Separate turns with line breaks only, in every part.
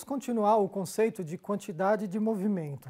vamos continuar o conceito de quantidade de movimento.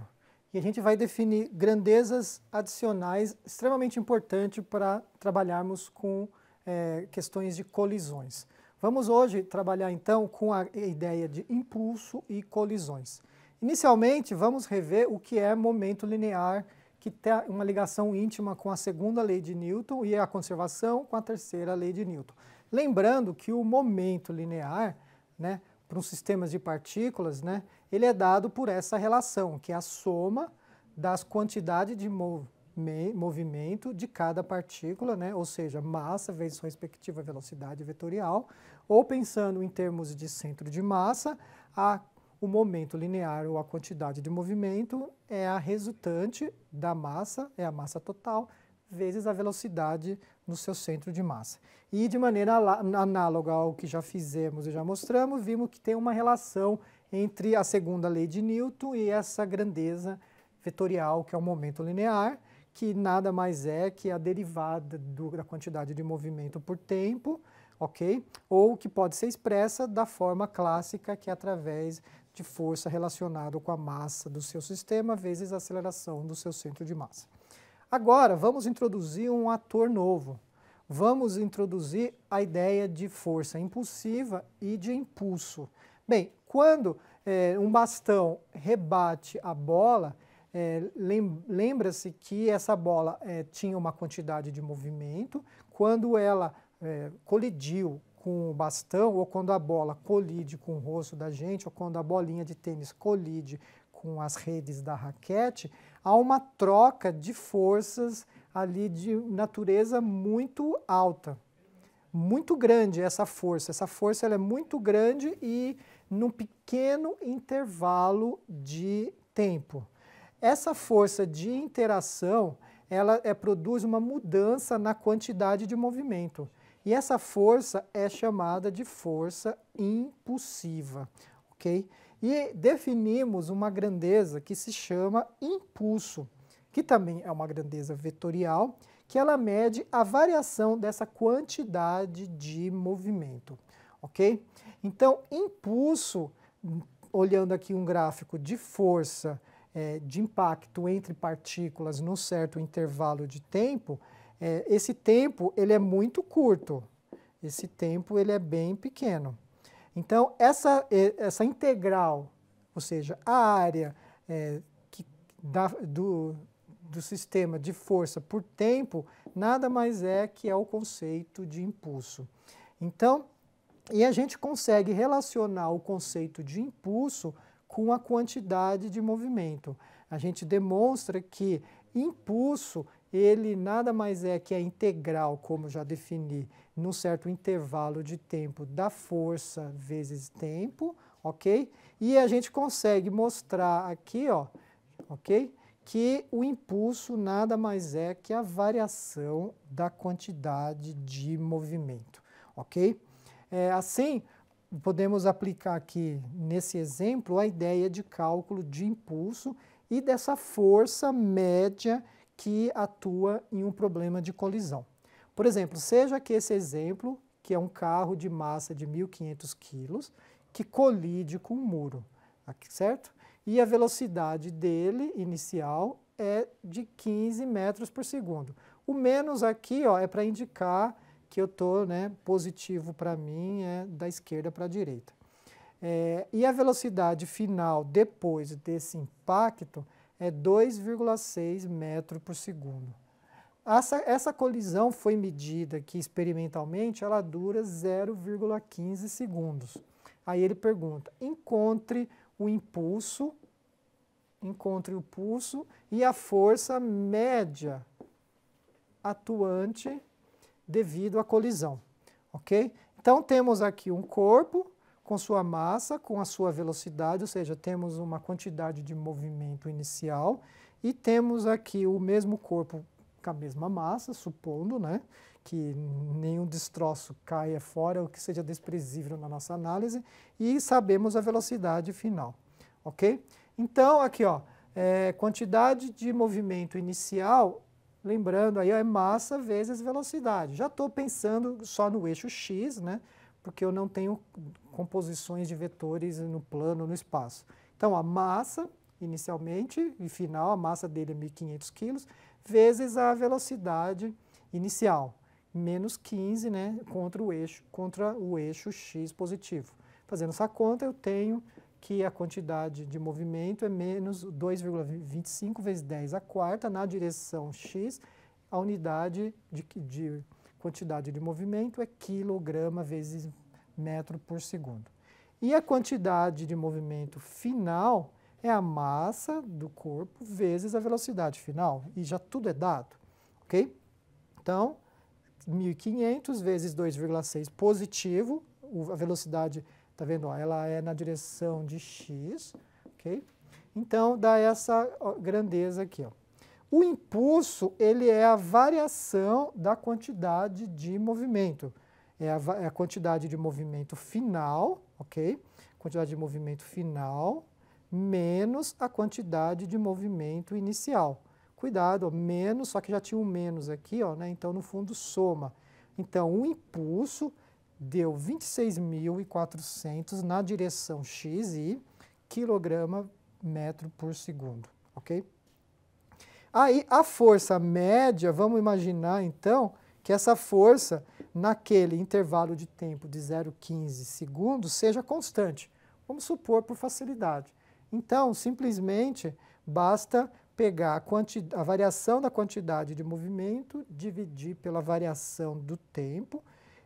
E a gente vai definir grandezas adicionais extremamente importantes para trabalharmos com é, questões de colisões. Vamos hoje trabalhar então com a ideia de impulso e colisões. Inicialmente, vamos rever o que é momento linear, que tem uma ligação íntima com a segunda lei de Newton e a conservação com a terceira lei de Newton. Lembrando que o momento linear, né, para um sistemas de partículas, né, ele é dado por essa relação, que é a soma das quantidades de movimento de cada partícula, né, ou seja, massa vezes sua respectiva velocidade vetorial, ou pensando em termos de centro de massa, a, o momento linear ou a quantidade de movimento é a resultante da massa, é a massa total, vezes a velocidade no seu centro de massa. E de maneira análoga ao que já fizemos e já mostramos, vimos que tem uma relação entre a segunda lei de Newton e essa grandeza vetorial, que é o momento linear, que nada mais é que a derivada do, da quantidade de movimento por tempo, ok? Ou que pode ser expressa da forma clássica, que é através de força relacionada com a massa do seu sistema vezes a aceleração do seu centro de massa. Agora, vamos introduzir um ator novo. Vamos introduzir a ideia de força impulsiva e de impulso. Bem, quando é, um bastão rebate a bola, é, lembra-se que essa bola é, tinha uma quantidade de movimento. Quando ela colidiu com o bastão, ou quando a bola colide com o rosto da gente, ou quando a bolinha de tênis colide com as redes da raquete, há uma troca de forças ali de natureza muito alta, muito grande essa força. Essa força ela é muito grande e num pequeno intervalo de tempo. Essa força de interação ela é, produz uma mudança na quantidade de movimento. E essa força é chamada de força impulsiva, ok? e definimos uma grandeza que se chama impulso, que também é uma grandeza vetorial, que ela mede a variação dessa quantidade de movimento, ok? Então, impulso, olhando aqui um gráfico de força é, de impacto entre partículas num certo intervalo de tempo, é, esse tempo ele é muito curto, esse tempo ele é bem pequeno. Então, essa, essa integral, ou seja, a área é, que do, do sistema de força por tempo, nada mais é que é o conceito de impulso. Então, e a gente consegue relacionar o conceito de impulso com a quantidade de movimento. A gente demonstra que impulso ele nada mais é que a integral, como já defini, num certo intervalo de tempo da força vezes tempo, ok? E a gente consegue mostrar aqui, ó, ok? Que o impulso nada mais é que a variação da quantidade de movimento, ok? É, assim, podemos aplicar aqui nesse exemplo a ideia de cálculo de impulso e dessa força média que atua em um problema de colisão. Por exemplo, seja que esse exemplo, que é um carro de massa de 1.500 kg, que colide com um muro, certo? E a velocidade dele inicial é de 15 metros por segundo. O menos aqui ó, é para indicar que eu estou né, positivo para mim, é da esquerda para a direita. É, e a velocidade final depois desse impacto é 2,6 metro por segundo. Essa, essa colisão foi medida que experimentalmente ela dura 0,15 segundos. Aí ele pergunta, encontre o impulso, encontre o pulso e a força média atuante devido à colisão, ok? Então temos aqui um corpo com sua massa, com a sua velocidade, ou seja, temos uma quantidade de movimento inicial e temos aqui o mesmo corpo com a mesma massa, supondo né, que nenhum destroço caia fora ou que seja desprezível na nossa análise, e sabemos a velocidade final, ok? Então, aqui, ó, é, quantidade de movimento inicial, lembrando aí, ó, é massa vezes velocidade. Já estou pensando só no eixo x, né? porque eu não tenho composições de vetores no plano, no espaço. Então, a massa, inicialmente e final, a massa dele é 1.500 kg, vezes a velocidade inicial, menos 15 né, contra, o eixo, contra o eixo x positivo. Fazendo essa conta, eu tenho que a quantidade de movimento é menos 2,25 vezes 10 a quarta na direção x, a unidade de, de quantidade de movimento é quilograma vezes metro por segundo. E a quantidade de movimento final é a massa do corpo vezes a velocidade final. E já tudo é dado, ok? Então, 1.500 vezes 2,6 positivo, a velocidade, tá vendo? Ó, ela é na direção de x, ok? Então, dá essa grandeza aqui, ó. O impulso ele é a variação da quantidade de movimento. É a, é a quantidade de movimento final, ok? Quantidade de movimento final menos a quantidade de movimento inicial. Cuidado, ó, menos, só que já tinha um menos aqui, ó, né? então no fundo soma. Então o impulso deu 26.400 na direção x e quilograma metro por segundo, ok? Aí a força média, vamos imaginar então que essa força naquele intervalo de tempo de 0,15 segundos seja constante. Vamos supor por facilidade. Então, simplesmente basta pegar a, a, variação da quantidade de movimento, dividir pela variação do tempo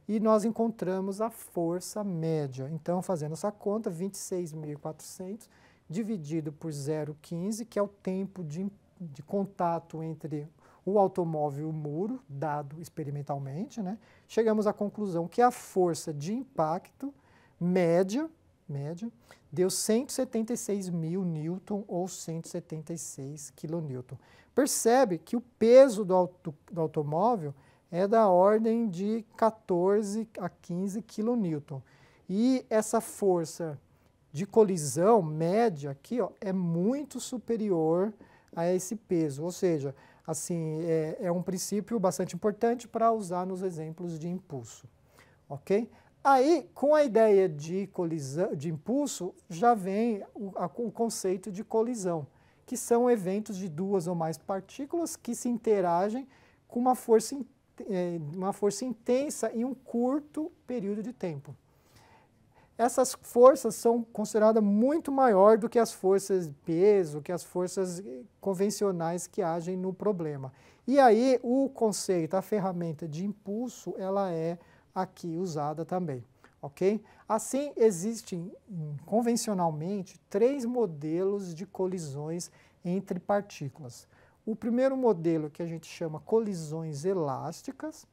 e nós encontramos a força média. Então, fazendo essa conta, 26.400 dividido por 0,15, que é o tempo de impacto de contato entre o automóvel e o muro, dado experimentalmente, né, chegamos à conclusão que a força de impacto média, média deu 176 mil newton ou 176 quilonewton. Percebe que o peso do, auto, do automóvel é da ordem de 14 a 15 quilonewton. E essa força de colisão média aqui ó, é muito superior a esse peso. Ou seja, assim, é, é um princípio bastante importante para usar nos exemplos de impulso. Ok? Aí, com a ideia de, colisão, de impulso, já vem o, a, o conceito de colisão, que são eventos de duas ou mais partículas que se interagem com uma força, é, uma força intensa em um curto período de tempo essas forças são consideradas muito maior do que as forças de peso, que as forças eh, convencionais que agem no problema. E aí o conceito, a ferramenta de impulso, ela é aqui usada também, ok? Assim, existem hum, convencionalmente três modelos de colisões entre partículas. O primeiro modelo que a gente chama colisões elásticas,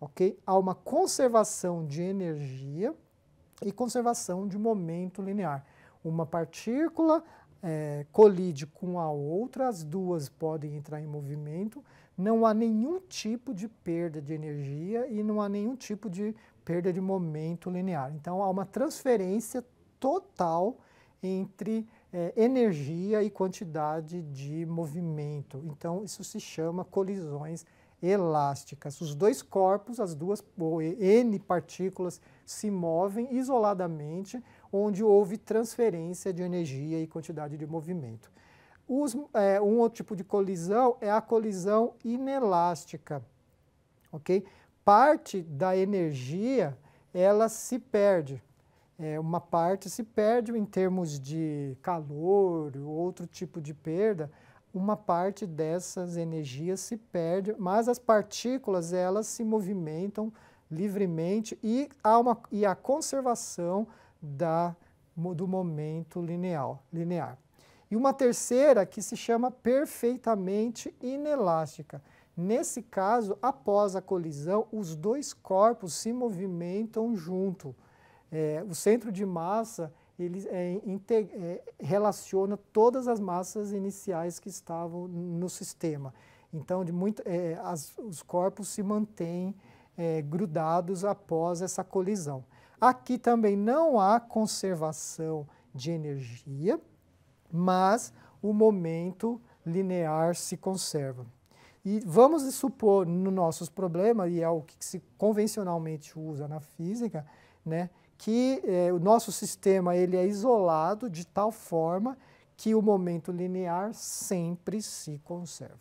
ok? Há uma conservação de energia, e conservação de momento linear. Uma partícula é, colide com a outra, as duas podem entrar em movimento, não há nenhum tipo de perda de energia e não há nenhum tipo de perda de momento linear. Então há uma transferência total entre é, energia e quantidade de movimento. Então isso se chama colisões elásticas. Os dois corpos, as duas N partículas, se movem isoladamente, onde houve transferência de energia e quantidade de movimento. Os, é, um outro tipo de colisão é a colisão inelástica. ok? Parte da energia ela se perde. É, uma parte se perde em termos de calor, outro tipo de perda, uma parte dessas energias se perde, mas as partículas elas se movimentam livremente e há uma e a conservação da do momento linear, linear. E uma terceira que se chama perfeitamente inelástica. Nesse caso, após a colisão, os dois corpos se movimentam junto. É, o centro de massa ele é, é, relaciona todas as massas iniciais que estavam no sistema. Então, de muito, é, as, os corpos se mantêm é, grudados após essa colisão. Aqui também não há conservação de energia, mas o momento linear se conserva. E vamos supor no nossos problemas, e é o que se convencionalmente usa na física, né, que eh, o nosso sistema ele é isolado de tal forma que o momento linear sempre se conserva,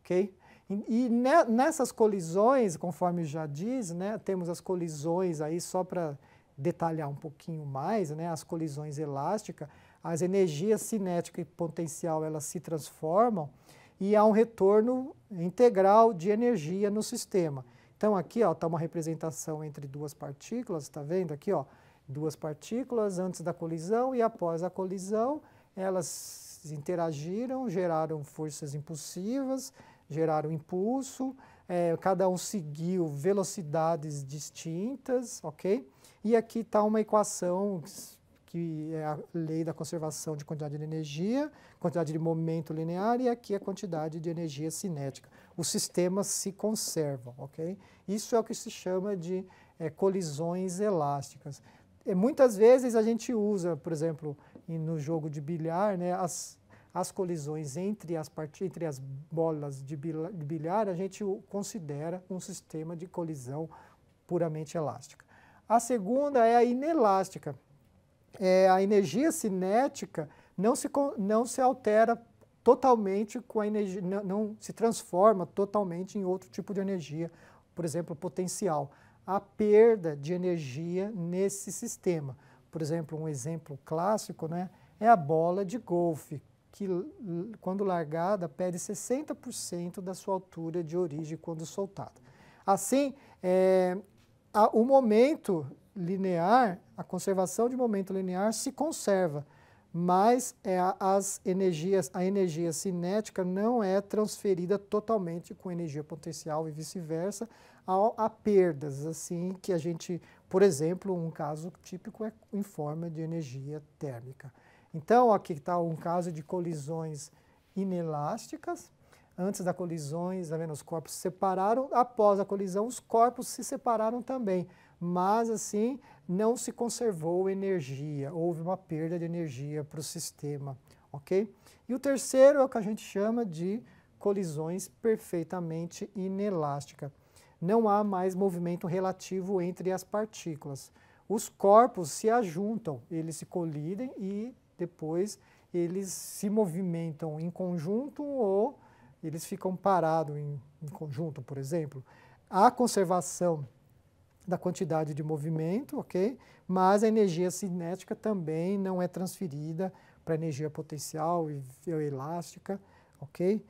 ok? E, e ne, nessas colisões, conforme já diz, né, temos as colisões aí só para detalhar um pouquinho mais, né, as colisões elásticas, as energias cinética e potencial elas se transformam e há um retorno integral de energia no sistema. Então aqui está uma representação entre duas partículas, está vendo aqui? Ó, duas partículas antes da colisão e após a colisão, elas interagiram, geraram forças impulsivas, geraram impulso, é, cada um seguiu velocidades distintas, ok? E aqui está uma equação que é a lei da conservação de quantidade de energia, quantidade de momento linear e aqui a quantidade de energia cinética. Os sistemas se conservam, ok? Isso é o que se chama de é, colisões elásticas. E muitas vezes a gente usa, por exemplo, no jogo de bilhar, né, as, as colisões entre as, entre as bolas de bilhar, a gente considera um sistema de colisão puramente elástica. A segunda é a inelástica é, a energia cinética não se, não se altera totalmente com a energia, não, não se transforma totalmente em outro tipo de energia, por exemplo, potencial. A perda de energia nesse sistema. Por exemplo, um exemplo clássico né, é a bola de golfe, que quando largada perde 60% da sua altura de origem quando soltada. Assim, é, a, o momento linear, a conservação de momento linear se conserva, mas é a, as energias, a energia cinética não é transferida totalmente com energia potencial e vice-versa há, a perdas, assim que a gente, por exemplo, um caso típico é em forma de energia térmica. Então, aqui está um caso de colisões inelásticas, antes da colisões, tá vendo? os corpos se separaram, após a colisão, os corpos se separaram também mas assim não se conservou energia, houve uma perda de energia para o sistema, ok? E o terceiro é o que a gente chama de colisões perfeitamente inelásticas. Não há mais movimento relativo entre as partículas. Os corpos se ajuntam, eles se colidem e depois eles se movimentam em conjunto ou eles ficam parados em, em conjunto, por exemplo. A conservação da quantidade de movimento, ok? Mas a energia cinética também não é transferida para energia potencial e, e elástica, ok?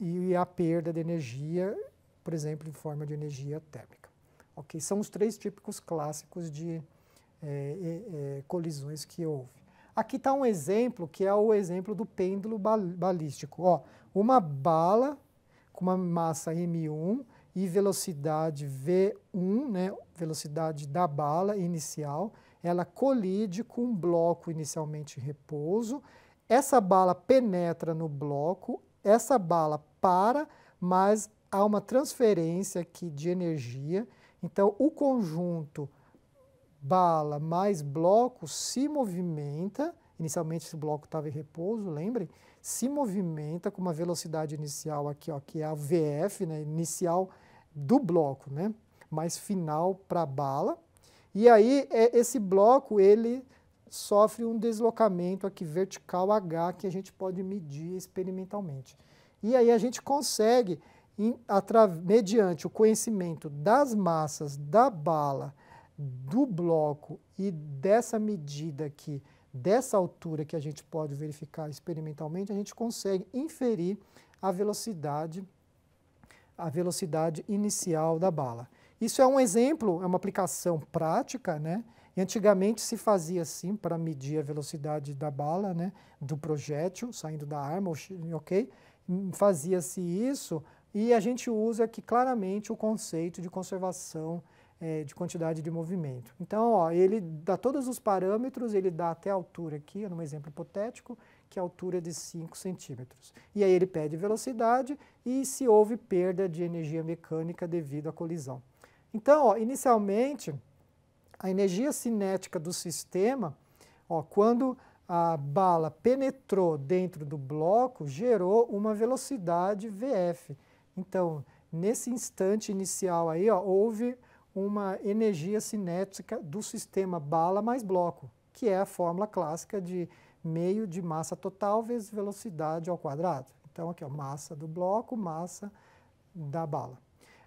E, e, a perda de energia, por exemplo, em forma de energia térmica, ok? São os três típicos clássicos de é, é, colisões que houve. Aqui está um exemplo que é o exemplo do pêndulo balístico. Ó, uma bala com uma massa M1 e velocidade V1, né, velocidade da bala inicial, ela colide com um bloco inicialmente em repouso. Essa bala penetra no bloco, essa bala para, mas há uma transferência aqui de energia. Então, o conjunto bala mais bloco se movimenta. Inicialmente, esse bloco estava em repouso, lembrem? se movimenta com uma velocidade inicial aqui, ó, que é a VF, né, inicial do bloco, né, mais final para a bala. E aí é, esse bloco ele sofre um deslocamento aqui vertical H que a gente pode medir experimentalmente. E aí a gente consegue, em, mediante o conhecimento das massas da bala, do bloco e dessa medida aqui, dessa altura que a gente pode verificar experimentalmente, a gente consegue inferir a velocidade, a velocidade inicial da bala. Isso é um exemplo, é uma aplicação prática, né? E antigamente se fazia assim para medir a velocidade da bala, né? Do projétil saindo da arma, ok? Fazia-se isso e a gente usa aqui claramente o conceito de conservação é, de quantidade de movimento. Então, ó, ele dá todos os parâmetros, ele dá até a altura aqui, num exemplo hipotético, que é a altura é de 5 centímetros. E aí ele pede velocidade e se houve perda de energia mecânica devido à colisão. Então, ó, inicialmente, a energia cinética do sistema, ó, quando a bala penetrou dentro do bloco, gerou uma velocidade VF. Então, nesse instante inicial aí, ó, houve uma energia cinética do sistema bala mais bloco, que é a fórmula clássica de meio de massa total vezes velocidade ao quadrado. Então, aqui, ó, massa do bloco, massa da bala.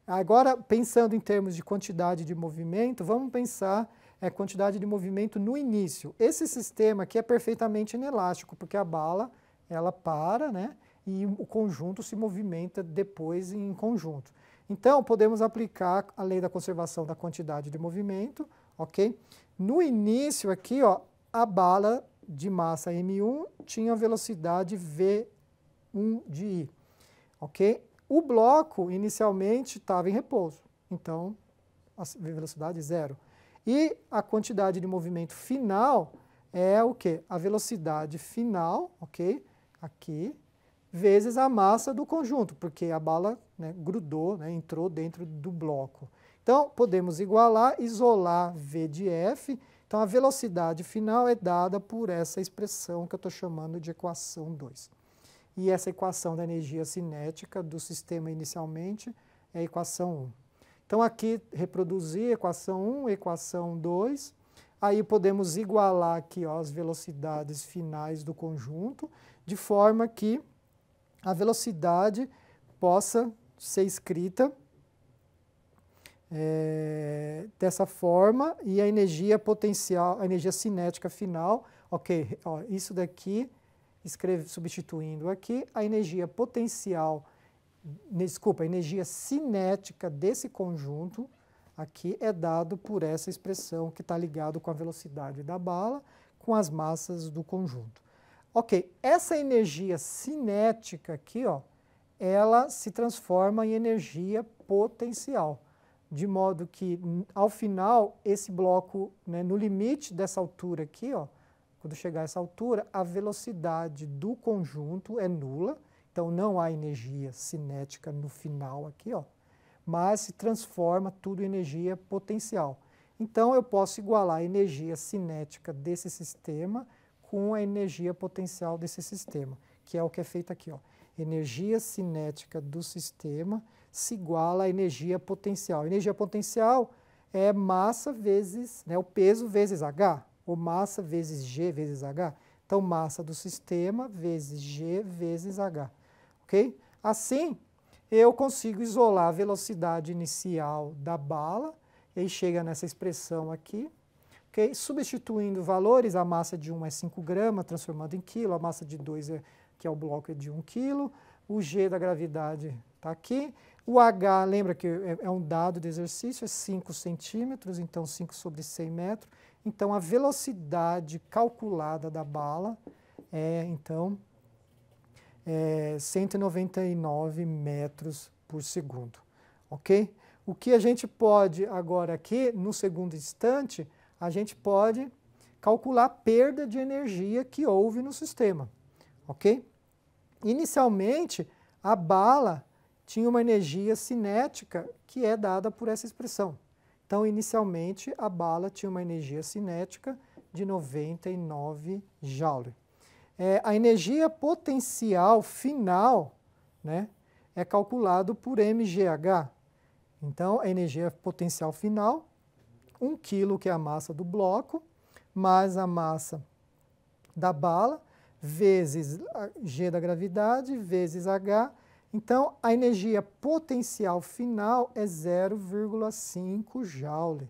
Agora, pensando em termos de quantidade de movimento, vamos pensar a é, quantidade de movimento no início. Esse sistema aqui é perfeitamente inelástico, porque a bala ela para né, e o conjunto se movimenta depois em conjunto. Então, podemos aplicar a lei da conservação da quantidade de movimento, ok? No início aqui, ó, a bala de massa M1 tinha velocidade V1 de I, ok? O bloco, inicialmente, estava em repouso, então, a velocidade zero. E a quantidade de movimento final é o que? A velocidade final, ok? Aqui, vezes a massa do conjunto, porque a bala né, grudou, né, entrou dentro do bloco. Então, podemos igualar, isolar V de F. Então, a velocidade final é dada por essa expressão que eu estou chamando de equação 2. E essa equação da energia cinética do sistema inicialmente é a equação 1. Então, aqui, reproduzir equação 1, equação 2. Aí podemos igualar aqui ó, as velocidades finais do conjunto, de forma que a velocidade possa ser escrita é, dessa forma e a energia potencial, a energia cinética final, ok, ó, isso daqui, escreve, substituindo aqui, a energia potencial, desculpa, a energia cinética desse conjunto aqui é dado por essa expressão que está ligado com a velocidade da bala, com as massas do conjunto. Ok, essa energia cinética aqui, ó, ela se transforma em energia potencial, de modo que ao final esse bloco, né, no limite dessa altura aqui, ó, quando chegar a essa altura, a velocidade do conjunto é nula, então não há energia cinética no final aqui, ó, mas se transforma tudo em energia potencial. Então eu posso igualar a energia cinética desse sistema com a energia potencial desse sistema, que é o que é feito aqui. Ó. Energia cinética do sistema se iguala à energia potencial. Energia potencial é massa vezes, né, o peso vezes H, ou massa vezes G vezes H. Então, massa do sistema vezes G vezes H. Ok? Assim, eu consigo isolar a velocidade inicial da bala, e chega nessa expressão aqui, Okay? Substituindo valores, a massa de 1 é 5 gramas, transformado em quilo, a massa de 2, é, que é o bloco, é de 1 quilo, o G da gravidade está aqui, o H, lembra que é, é um dado de exercício, é 5 centímetros, então 5 sobre 100 metros. Então, a velocidade calculada da bala é, então, é 199 metros por segundo, ok? O que a gente pode agora aqui, no segundo instante, a gente pode calcular a perda de energia que houve no sistema, ok? Inicialmente, a bala tinha uma energia cinética que é dada por essa expressão. Então, inicialmente, a bala tinha uma energia cinética de 99 Joule. É, a energia potencial final né, é calculado por MGH. Então, a energia potencial final 1 kg, que é a massa do bloco, mais a massa da bala, vezes g da gravidade, vezes h. Então, a energia potencial final é 0,5 joule.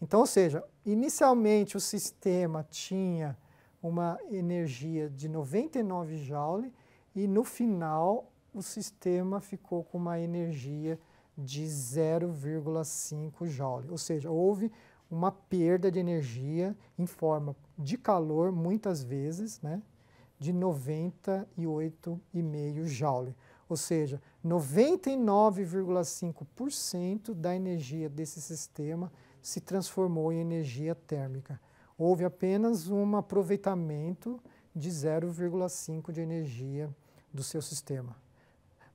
Então, ou seja, inicialmente o sistema tinha uma energia de 99 joule e no final o sistema ficou com uma energia de de 0,5 joule. Ou seja, houve uma perda de energia em forma de calor, muitas vezes, né, de 98,5 joule. Ou seja, 99,5% da energia desse sistema se transformou em energia térmica. Houve apenas um aproveitamento de 0,5 de energia do seu sistema.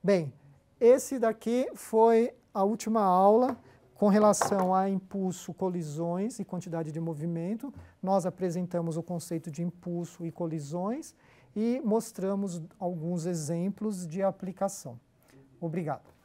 Bem, esse daqui foi a última aula com relação a impulso, colisões e quantidade de movimento. Nós apresentamos o conceito de impulso e colisões e mostramos alguns exemplos de aplicação. Obrigado.